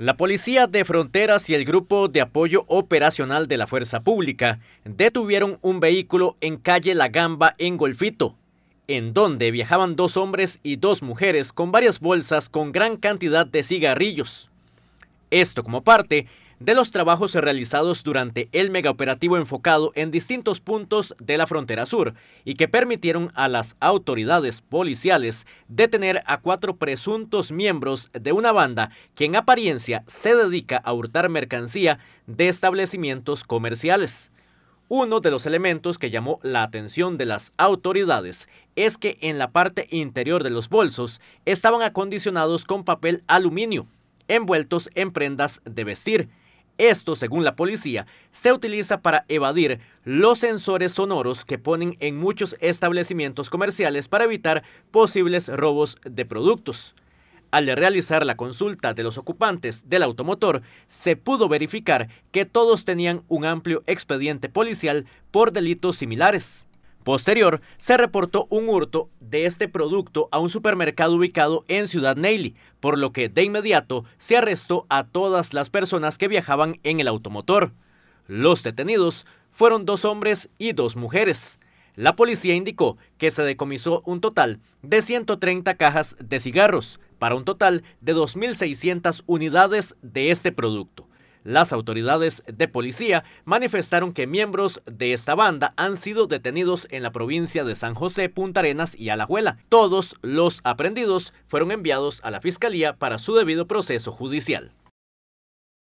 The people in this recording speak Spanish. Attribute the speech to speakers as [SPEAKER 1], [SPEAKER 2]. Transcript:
[SPEAKER 1] La Policía de Fronteras y el Grupo de Apoyo Operacional de la Fuerza Pública detuvieron un vehículo en calle La Gamba en Golfito, en donde viajaban dos hombres y dos mujeres con varias bolsas con gran cantidad de cigarrillos. Esto como parte de los trabajos realizados durante el megaoperativo enfocado en distintos puntos de la frontera sur y que permitieron a las autoridades policiales detener a cuatro presuntos miembros de una banda que en apariencia se dedica a hurtar mercancía de establecimientos comerciales. Uno de los elementos que llamó la atención de las autoridades es que en la parte interior de los bolsos estaban acondicionados con papel aluminio, envueltos en prendas de vestir, esto, según la policía, se utiliza para evadir los sensores sonoros que ponen en muchos establecimientos comerciales para evitar posibles robos de productos. Al realizar la consulta de los ocupantes del automotor, se pudo verificar que todos tenían un amplio expediente policial por delitos similares. Posterior, se reportó un hurto de este producto a un supermercado ubicado en Ciudad Neily, por lo que de inmediato se arrestó a todas las personas que viajaban en el automotor. Los detenidos fueron dos hombres y dos mujeres. La policía indicó que se decomisó un total de 130 cajas de cigarros, para un total de 2.600 unidades de este producto. Las autoridades de policía manifestaron que miembros de esta banda han sido detenidos en la provincia de San José, Punta Arenas y Alajuela. Todos los aprendidos fueron enviados a la Fiscalía para su debido proceso judicial.